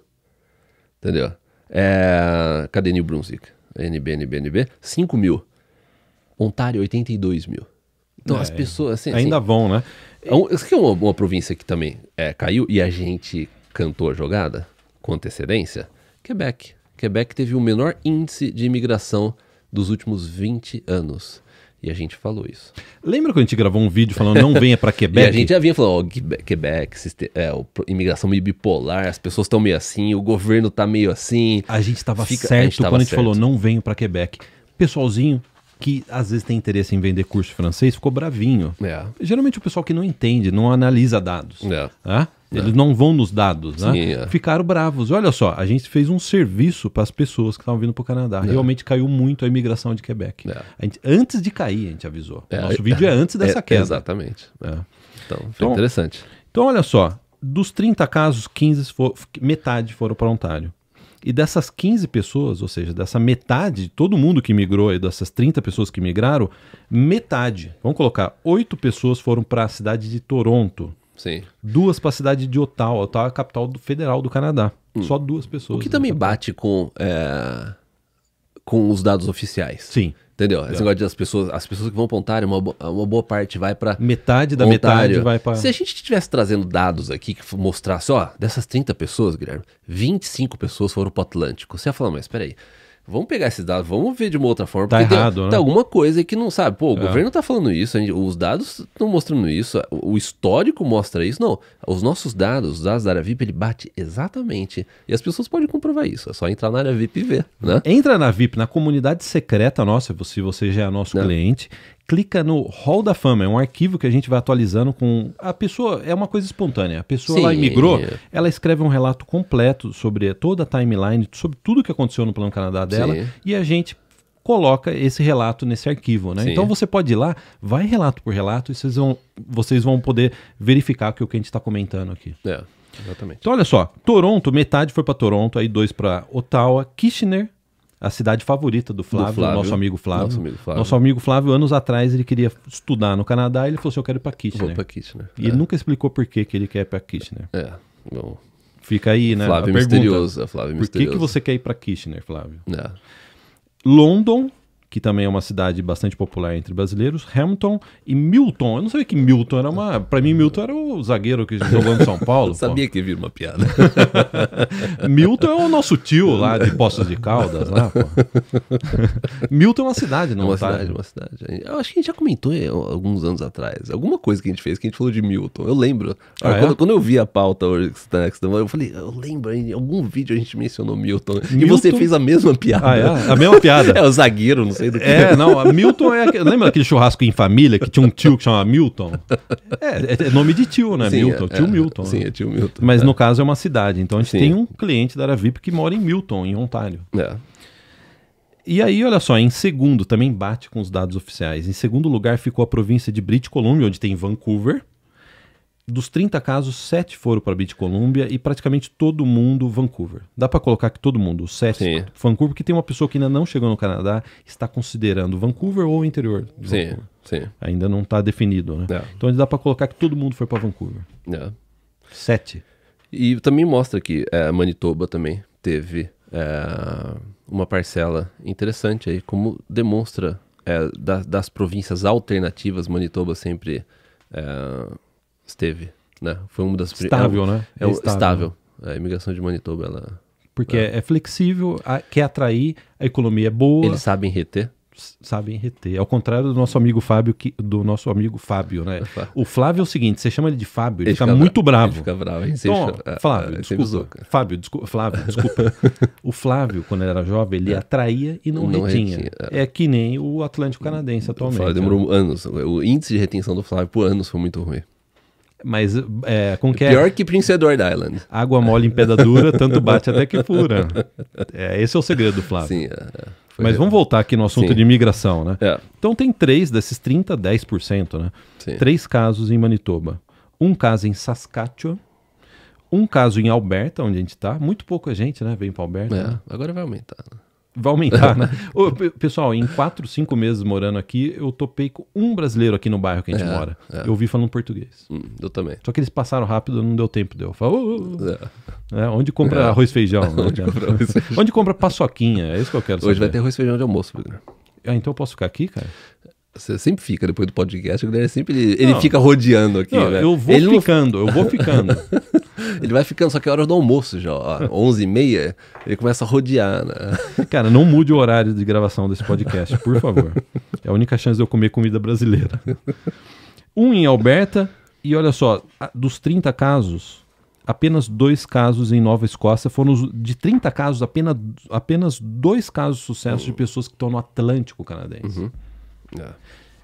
Speaker 1: Entendeu? É... Cadê New Brunswick? NBNBNB, NB, NB. 5 mil. Ontário, 82 mil.
Speaker 2: Então é, as pessoas. Assim, assim ainda assim,
Speaker 1: vão, né? É isso que é uma, uma, província que também é, caiu e a gente cantou a jogada com antecedência: Quebec. Quebec teve o menor índice de imigração dos últimos 20 anos. E a gente falou isso. Lembra quando a gente gravou um vídeo falando não venha para (laughs) Quebec? a gente já vinha falando, oh, Quebec, é, o, imigração meio bipolar, as pessoas estão meio assim, o governo tá meio assim. A gente estava certo a gente tava quando a gente falou
Speaker 2: não venho para Quebec. Pessoalzinho, que às vezes tem interesse em vender curso francês ficou bravinho. É. Geralmente o pessoal que não entende, não analisa dados. É. é. Eles não vão nos dados, né? Sim, é. Ficaram bravos. Olha só, a gente fez um serviço para as pessoas que estavam vindo para o Canadá. É. Realmente caiu muito a imigração de Quebec. É. Gente, antes de cair, a gente avisou. É. Nosso vídeo é antes (laughs) é, dessa queda.
Speaker 1: Exatamente. Então, foi então, interessante. Então, olha só,
Speaker 2: dos 30 casos, 15 for, metade foram para Ontário. E dessas 15 pessoas, ou seja, dessa metade, todo mundo que migrou, dessas 30 pessoas que migraram, metade, vamos colocar, 8 pessoas foram para a cidade de Toronto. Sim. Duas para a cidade de Ottawa, Ottawa é a capital do, federal do Canadá. Hum.
Speaker 1: Só duas pessoas. O que também bate com, é, com os dados oficiais. Sim. Entendeu? Esse é. negócio de as pessoas, as pessoas que vão apontar uma, uma boa parte vai para Metade da Ontário. metade vai para. Se a gente estivesse trazendo dados aqui que mostrasse, ó, dessas 30 pessoas, Guilherme, 25 pessoas foram para Atlântico. Você ia falar, mas espera aí vamos pegar esses dados, vamos ver de uma outra forma. Tá errado, tem, né? tem alguma coisa que não sabe. Pô, o é. governo tá falando isso, gente, os dados estão mostrando isso, o histórico mostra isso. Não, os nossos dados, os dados da área VIP, ele bate exatamente. E as pessoas podem comprovar isso. É só entrar na área VIP e ver, né? Entra na VIP, na comunidade secreta
Speaker 2: nossa, se você já é nosso não. Né? cliente, clica no Hall da Fama, é um arquivo que a gente vai atualizando com a pessoa, é uma coisa espontânea. A pessoa lá imigrou, ela escreve um relato completo sobre toda a timeline, sobre tudo que aconteceu no Plano Canadá dela, Sim. e a gente coloca esse relato nesse arquivo, né? Sim. Então você pode ir lá, vai relato por relato e vocês vão, vocês vão poder verificar que o que a gente está comentando aqui. É, exatamente. Então olha só, Toronto, metade foi para Toronto, aí dois para Ottawa, Kitchener, a cidade favorita do Flávio, do Flávio nosso amigo Flávio. Nosso amigo Flávio. Nosso amigo Flávio, anos atrás, ele queria estudar no Canadá e ele falou assim: Eu quero ir para Kitchener. Vou Kitchener. E é. ele nunca explicou por que, que ele quer ir para Kitchener. É, bom. Fica aí, né? Flávio a misterioso. Pergunta, a Flávio é por misterioso. que, que você quer ir para Kitchener, Flávio? É. London que também é uma cidade bastante popular entre brasileiros, Hamilton e Milton. Eu não sabia que Milton era uma. Para mim, Milton era o zagueiro que jogou no São (laughs) Paulo. sabia que vira uma piada. (laughs) Milton é o nosso tio lá de Poços de Caldas. Lá, (laughs) Milton é uma cidade, não é? Uma tá? cidade, é uma
Speaker 1: cidade. Eu acho que a gente já comentou é, alguns anos atrás. Alguma coisa que a gente fez que a gente falou de Milton. Eu lembro. Ah, é? quando, quando, eu vi a pauta hoje tá, tá eu falei, eu lembro, em algum vídeo a gente mencionou Milton. Milton? E você fez a mesma piada. Ah, é? A mesma piada. é o zagueiro, não sei sei do que. É, é, não, a Milton é. Aquele, lembra aquele
Speaker 2: churrasco em família que tinha um tio que chamava Milton? É, é, é nome de tio, né? Sim, Milton, é, tio é. Milton. Sim, né? é tio Milton. Mas no caso é uma cidade. Então a gente sim. tem um cliente da Aravip que mora em Milton, em Ontário. É. E aí, olha só, em segundo, também bate com os dados oficiais. Em segundo lugar ficou a província de British Columbia, onde tem Vancouver. Dos 30 casos, 7 foram para British Columbia e praticamente todo mundo Vancouver. Dá para colocar que todo mundo, 7 Vancouver, porque tem uma pessoa que ainda não chegou no Canadá, está considerando Vancouver ou o interior de sim, Vancouver. Sim. Ainda não está definido, né? É. Então dá para colocar que todo mundo foi para Vancouver.
Speaker 1: É. 7. E também mostra que é, Manitoba também teve é, uma parcela interessante aí, como demonstra é, das províncias alternativas, Manitoba sempre é, esteve, né? Foi uma das é estável, né? É, é estável. estável. A imigração de Manitoba, ela
Speaker 2: porque é. é, é flexível, a, quer atrair, a economia é boa. Eles
Speaker 1: sabem reter?
Speaker 2: Sabem reter. Ao contrário do nosso amigo Fábio, que, do nosso amigo Fábio, né? (laughs) O Flávio é o seguinte: você chama ele de Fábio, ele, ele fica, fica, muito bravo. Ele fica bravo, hein? Então, Flávio, é, desculpa. Fábio, desculpa.
Speaker 1: Flávio, (laughs) desculpa. o Flávio, quando ele era jovem, ele atraía e não, não retinha. retinha
Speaker 2: é. é. que nem o Atlântico Canadense atualmente. Flávio demorou
Speaker 1: né? anos. O índice de retenção do Flávio por anos foi muito ruim. Mas é, que é? Pior que Prince Edward Island. Água mole em pedra dura, tanto bate até que fura.
Speaker 2: É, esse é o segredo, Flávio. Sim, é, Mas vamos voltar aqui no assunto Sim. de imigração, né? É. Então tem três desses 30, 10%, né? Sim. Três casos em Manitoba. Um caso em Saskatchewan. Um caso em Alberta, onde a gente está. Muito pouca gente, né? Vem para Alberta. É, né? agora vai aumentar. Né? vai aumentar, né? (laughs) Ô, pessoal, em quatro, cinco meses morando aqui, eu topei com um brasileiro aqui no bairro que a gente é, mora. É. Eu ouvi falando português. Hum, eu também. Só que eles passaram rápido, não deu tempo. Deu. Falou, oh, é. é. onde compra é. arroz feijão? Né? (laughs) onde, né? compra arroz feijão? onde compra paçoquinha? É isso que eu quero saber. Hoje vai ter arroz feijão de almoço, Pedro. Ah, então
Speaker 1: eu posso ficar aqui, cara? Você sempre fica depois do podcast, o Guilherme sempre ele, ele fica rodeando aqui, não, né? Eu vou ele ficando, não... eu vou ficando. (laughs) ele vai ficando, só que é hora do almoço já, ó. 11 (laughs) e meia, ele começa a rodear, né? (laughs) Cara, não mude o horário de gravação desse podcast, por
Speaker 2: favor. É a única chance de eu comer comida brasileira. Um em Alberta, e olha só, dos 30 casos, apenas dois casos em Nova Escócia foram de 30 casos, apenas, apenas dois casos de sucesso uhum. de oh. pessoas que estão no Atlântico canadense. Uhum.
Speaker 1: Yeah.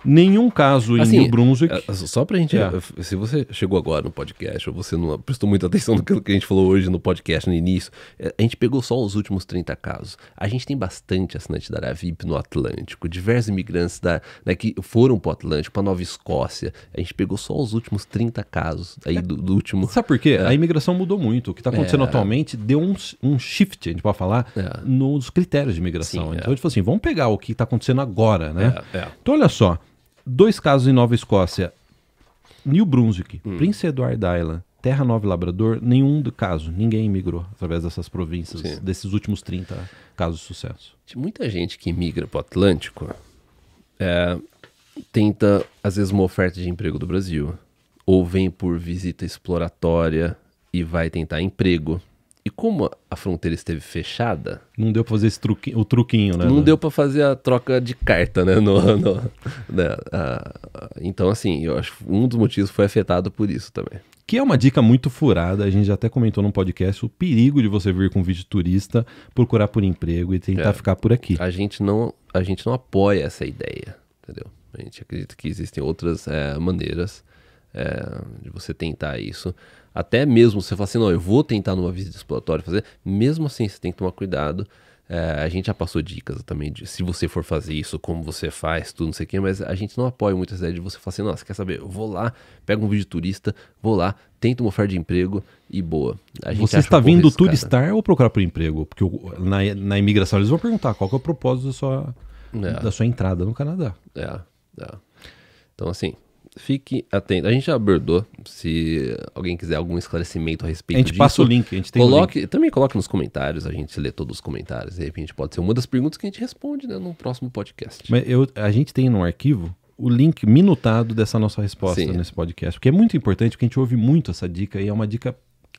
Speaker 1: nenhum caso em assim, New Brunswick. É, é, só pra gente. É. Se você chegou agora no podcast, ou você não prestou muita atenção no que a gente falou hoje no podcast no início, é, a gente pegou só os últimos 30 casos. A gente tem bastante assinante da área VIP no Atlântico, diversos imigrantes da, né, que foram pro Atlântico, pra Nova Escócia. A gente pegou só os últimos 30 casos aí do, do último. Sabe por quê? É. A
Speaker 2: imigração mudou muito. O que
Speaker 1: tá acontecendo é. atualmente deu um,
Speaker 2: um shift, a gente pode falar, nos critérios de imigração. Sim, então a gente falou assim: vamos pegar o que tá acontecendo agora, né? Então olha só. Dois casos em Nova Escócia. New Brunswick, hum. Prince Edward Island, Terra Nova e Labrador, nenhum caso, ninguém imigrou através dessas
Speaker 1: províncias, Sim. desses últimos 30 casos de sucesso. Muita gente que imigra para o Atlântico é, tenta, às vezes, uma oferta de emprego do Brasil, ou vem por visita exploratória e vai tentar emprego e como a fronteira esteve fechada.
Speaker 2: Não deu pra fazer esse o truquinho, né? Não né?
Speaker 1: deu pra fazer a troca de carta, né? No, no, né? Ah, então, assim, eu acho que um dos motivos foi afetado por isso também.
Speaker 2: Que é uma dica muito furada, a gente já até comentou no podcast o perigo de você vir com
Speaker 1: vídeo turista, procurar por emprego e tentar é, ficar por aqui. A gente, não, a gente não apoia essa ideia, entendeu? A gente acredita que existem outras é, maneiras é, de você tentar isso até mesmo você fala assim, não, eu vou tentar numa visita exploratória fazer, mesmo assim você tem que tomar cuidado. É, a gente já passou dicas também de se você for fazer isso, como você faz, tudo, não sei o quê, mas a gente não apoia muito essa ideia de você falar assim, nossa, quer saber, eu vou lá, pego um vídeo turista, vou lá, tento uma oferta de emprego e boa. você está vindo turistar
Speaker 2: ou procurar por emprego? Porque na, na imigração eles vão perguntar qual é o propósito da sua, é. da sua entrada no Canadá.
Speaker 1: É, é. Então assim, fique atento. A gente já abordou, se alguém quiser algum esclarecimento a respeito disso. A gente disso, passa o link, a gente tem coloque, Também coloque nos comentários, a gente lê todos os comentários. De repente pode ser uma das perguntas que a gente responde né, no próximo podcast.
Speaker 2: Mas eu, a gente tem no arquivo o link minutado dessa nossa resposta Sim. nesse podcast, porque é muito importante, porque a gente ouve muito essa dica e é uma dica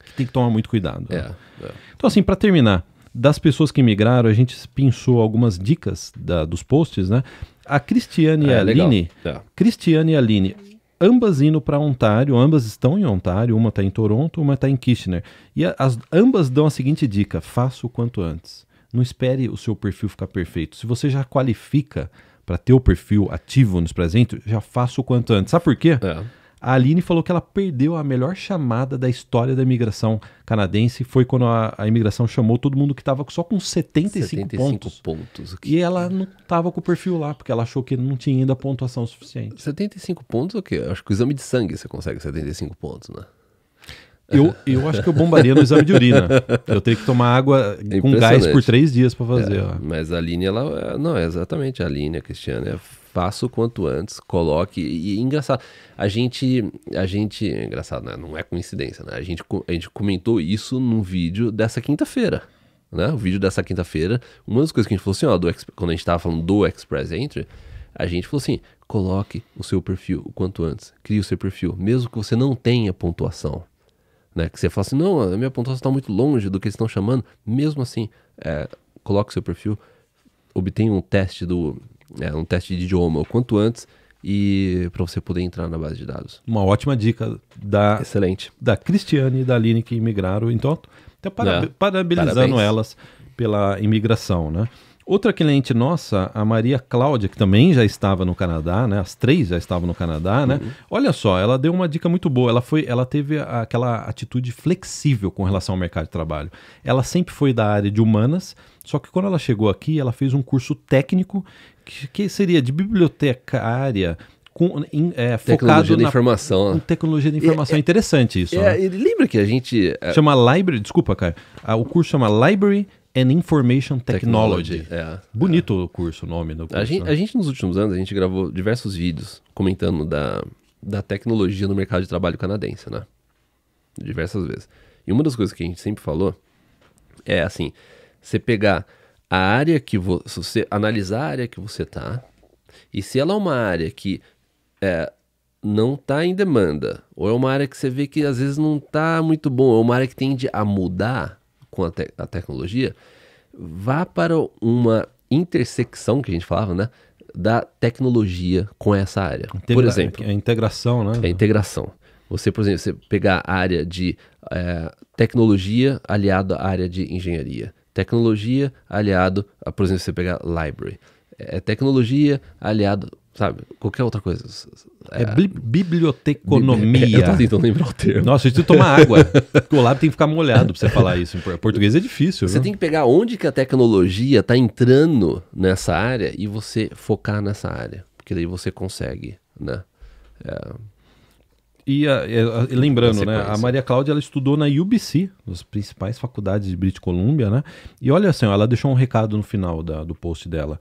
Speaker 2: que tem que tomar muito cuidado. Né? É, né? é. Então assim, para terminar, das pessoas que migraram, a gente pensou algumas dicas da, dos posts, né? A Cristiane ah, é, Aline. É. Cristiane Aline, ambas indo para Ontário, ambas estão em Ontário, uma está em Toronto, uma está em Kitchener. E as, ambas dão a seguinte dica: faça o quanto antes. Não espere o seu perfil ficar perfeito. Se você já qualifica para ter o perfil ativo nos presentes, já faça o quanto antes. Sabe por quê? É a Aline falou que ela perdeu a melhor chamada da história da imigração canadense. Foi quando a, a imigração chamou todo mundo que estava só com 75, 75 pontos. pontos e ela não estava com o perfil lá, porque ela achou que não tinha ainda pontuação suficiente. 75
Speaker 1: pontos o quê? Acho que o exame de sangue você consegue 75 pontos, né?
Speaker 2: Eu, eu acho que eu bombaria no exame de urina.
Speaker 1: (laughs) Eu tenho que tomar água com gás por três dias para fazer. É, mas a Aline, ela. É, não, é exatamente. A Aline, a Cristiane, é faça o quanto antes, coloque. E, e engraçado, a gente. A gente. É engraçado, né? Não é coincidência, né? A gente, a gente comentou isso num vídeo dessa quinta-feira. Né? O vídeo dessa quinta-feira. Uma das coisas que a gente falou assim, ó, do, quando a gente tava falando do Express Entry, a gente falou assim: coloque o seu perfil o quanto antes. Crie o seu perfil, mesmo que você não tenha pontuação. Né? Que você fala assim, não, a minha pontuação está muito longe do que eles estão chamando. Mesmo assim, é, coloque o seu perfil, obtenha um teste do é, um teste de idioma o quanto antes e para você poder entrar na base de dados. Uma ótima dica da excelente da Cristiane e da Aline que imigraram. Então, até então, parab é. Né? parabenizando Parabéns.
Speaker 2: elas pela imigração, né? Outra cliente nossa, a Maria Cláudia, que também já estava no Canadá, né? As três já estavam no Canadá, né? Uhum. Olha só, ela deu uma dica muito boa. Ela foi, ela teve aquela atitude flexível com relação ao mercado de trabalho. Ela sempre foi da área de humanas, só que quando ela chegou aqui, ela fez um curso técnico que, que seria de bibliotecária com, in, é, tecnologia da informação. tecnologia da informação. É, é Interessante isso. É, né? Lembra que a gente. É, chama Library, desculpa, cara. Ah, o curso chama Library and Information Technology. Technology. É, Bonito é. o curso, o nome do
Speaker 1: curso. A gente, né? a gente, nos últimos anos, a gente gravou diversos vídeos comentando da, da tecnologia no mercado de trabalho canadense, né? Diversas vezes. E uma das coisas que a gente sempre falou é assim: você pegar a área que você. analisar a área que você tá. E se ela é uma área que é, não está em demanda, ou é uma área que você vê que às vezes não está muito bom, ou é uma área que tende a mudar, com a, te a tecnologia, vá para uma intersecção que a gente falava, né? Da tecnologia com essa área. Integra por exemplo. A é integração, né? A é integração. Você, por exemplo, você pegar a área de é, tecnologia aliado à área de engenharia. Tecnologia aliado, a, por exemplo, você pegar library. É, é tecnologia aliado sabe? Qualquer outra coisa. É, é biblioteconomia. (laughs) Eu tô tentando lembrar o termo. Nossa, eu preciso tomar água. (laughs)
Speaker 2: Porque o lábio tem que ficar molhado pra você falar isso. Em
Speaker 1: português é difícil. Você viu? tem que pegar onde que a tecnologia tá entrando nessa área e você focar nessa área. Porque daí você consegue, né? É... E, a,
Speaker 2: e, lembrando, né, a Maria Cláudia ela estudou na UBC, nas principais faculdades de British Columbia, né? E olha assim, ela deixou um recado no final da, do post dela.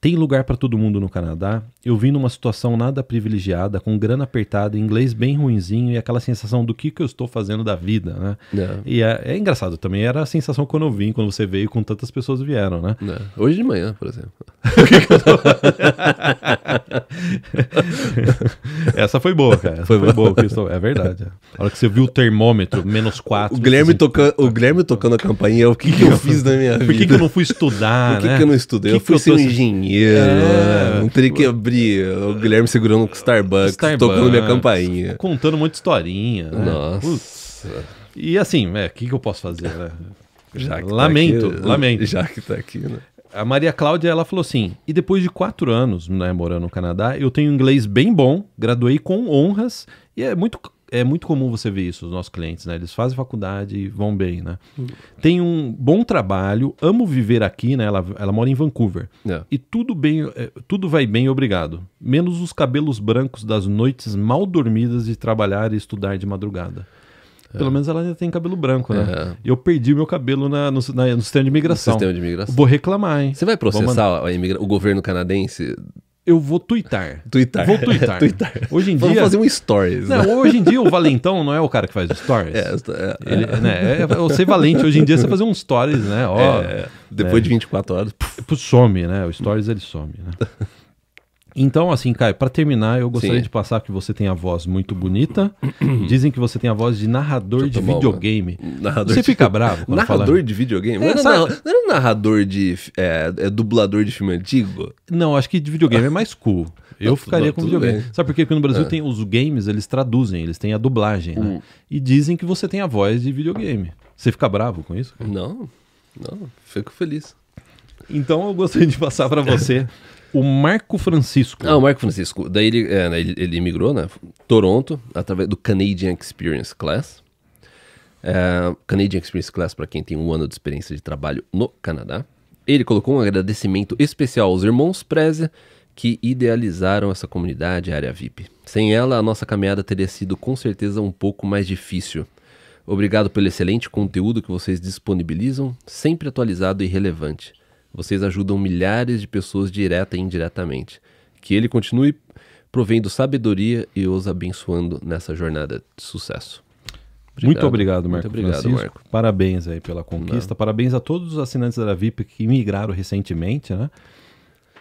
Speaker 2: Tem lugar para todo mundo no Canadá. Eu vim numa situação nada privilegiada, com grana apertada, inglês bem ruinzinho e aquela sensação do que, que eu estou fazendo da vida, né? É. E é, é, engraçado também, era a sensação quando eu vim, quando você veio, com tantas pessoas vieram, né? É. Hoje de manhã, por exemplo. (laughs) Essa foi boa, cara. Essa foi, foi boa, É verdade. A hora que você viu o termômetro, menos 4. O Guilherme, assim, toca... o Guilherme tocando a campainha, o que, que eu fiz na minha vida? Por que, que eu não fui estudar? Por que, né? que eu não estudei? Que eu fui ser um engenheiro? banheiro. É. Ah. Não
Speaker 1: teria que abrir. O Guilherme segurando o Starbucks, Starbucks tocando minha campainha.
Speaker 2: Contando muita historinha. Né? Nossa. Putz. E assim, é, o é, que, que eu posso fazer, né? (laughs) Já que lamento, tá aqui, né? lamento. Já que tá aqui, né? A Maria Cláudia, ela falou assim, e depois de quatro anos, né, morando no Canadá, eu tenho inglês bem bom, graduei com honras, e é muito é muito comum você ver isso, os nossos clientes, né? Eles fazem faculdade e vão bem, né? Uhum. Tem um bom trabalho, amo viver aqui, né? Ela, ela mora em Vancouver. Yeah. É. E tudo bem, é, tudo vai bem, obrigado. Menos os cabelos brancos das noites mal dormidas de trabalhar e estudar de madrugada. É. Pelo menos ela ainda tem cabelo branco, né? É. Eu perdi meu cabelo na, no, na,
Speaker 1: no sistema de imigração. No sistema de imigração. Vou reclamar, hein? Você vai processar a imigra... o governo canadense
Speaker 2: eu vou twittar.
Speaker 1: Twittar. Vou twittar. (laughs) twittar. Hoje em Vamos dia... fazer um stories. Não, né? Hoje em dia o
Speaker 2: valentão não é o cara que faz stories. É, é, Ele, é. né, é, é valente. Hoje em dia é você fazer um stories, né? Ó, é, depois né? de 24 horas... Puf, some, né? O stories ele some, né? (laughs) Então, assim, Caio, para terminar, eu gostaria Sim. de passar que você tem a voz muito bonita. (clears throat) Dizem que você tem a voz de narrador de videogame. Narrador você de... fica (laughs) bravo Narrador fala... de videogame? É, não, é não, era
Speaker 1: é narrador de... É, é, dublador de filme antigo?
Speaker 2: Não, acho que de videogame é mais cool. (laughs) Eu ficaria com videogame. Bem. Sabe por quê? Porque no Brasil é. tem os games, eles traduzem, eles têm a dublagem, né? Hum. E dizem que você tem a voz de videogame. Você fica bravo com isso? Cara? Não,
Speaker 1: não. Fico feliz. Então eu gostaria de passar para você (laughs) O Marco Francisco. Ah, o Marco Francisco. Daí ele, é, né, ele, ele imigrou, né? Toronto, através do Canadian Experience Class. É, Canadian Experience Class para quem tem um ano de experiência de trabalho no Canadá. Ele colocou um agradecimento especial aos irmãos Preza que idealizaram essa comunidade área VIP. Sem ela, a nossa caminhada teria sido com certeza um pouco mais difícil. Obrigado pelo excelente conteúdo que vocês disponibilizam, sempre atualizado e relevante. Vocês ajudam milhares de pessoas direta e indiretamente. Que ele continue provendo sabedoria e os abençoando nessa jornada de sucesso. Obrigado. Muito obrigado, Marco. Muito obrigado, Francisco.
Speaker 2: Marco. Parabéns aí pela conquista. Não. Parabéns a todos os assinantes da VIP que migraram recentemente, né?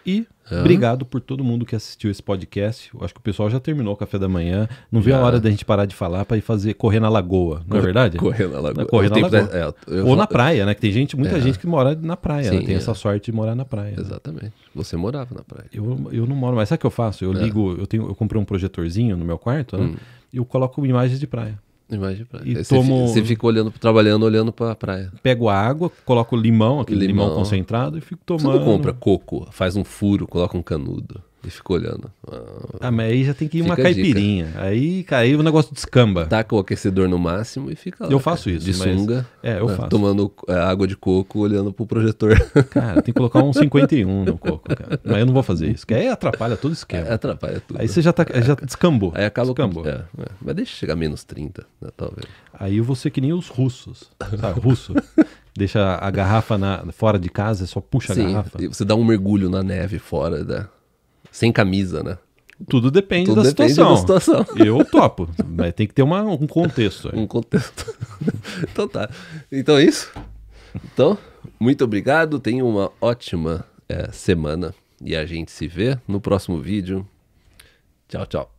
Speaker 2: E obrigado por todo mundo que assistiu esse podcast. Eu acho que o pessoal já terminou o café da manhã. Não viu a hora da gente parar de falar para ir fazer correr na lagoa, não é verdade? Correr na lagoa. Correr na lagoa. Da... É, eu... Ou na praia, né? Que tem gente, muita é. gente que mora na praia. Né? Sim, né? Tem é. essa sorte de morar na praia. Né? Exatamente. Né? Você morava na praia. Eu, eu não moro mais. Sabe o que eu faço? Eu é. ligo, eu tenho, eu comprei um projetorzinho no meu quarto, né? Hum. Eu coloco imagens de
Speaker 1: praia. Imagina E tomo... Você fica olhando, trabalhando, olhando a praia. Pego a água, coloco
Speaker 2: limão, aquele limão, limão concentrado e fico tomando. Você não compra
Speaker 1: coco, faz um furo, coloca um canudo. E fica olhando. Ah, ah, mas aí já tem que ir uma caipirinha. Aí, cara, aí o negócio descamba. Taca tá o aquecedor no máximo e fica lá. Eu faço isso. De sunga. Mas... É, eu né, faço. Tomando é, água de coco, olhando pro projetor. (laughs) Cara, tem que colocar um 51 no (laughs) coco, cara. Mas eu não vou fazer isso. Porque aí
Speaker 2: atrapalha todo o é, esquema. É, atrapalha tudo. Aí você já, tá, é, já descambou. Aí acaba descambou. Com... É, é. Mas deixa chegar menos 30, né, talvez. Aí eu vou ser que nem os russos. Sabe, russo. (laughs) deixa a
Speaker 1: garrafa na, fora de casa, só puxa Sim, a garrafa. Você dá um mergulho na neve fora da. Né? sem camisa, né? Tudo depende, Tudo da, depende situação. da situação. (laughs) Eu topo, mas tem que ter uma, um contexto. Aí. Um contexto. (laughs) então tá. Então é isso. Então, muito obrigado. Tenha uma ótima é, semana e a gente se vê no próximo vídeo. Tchau, tchau.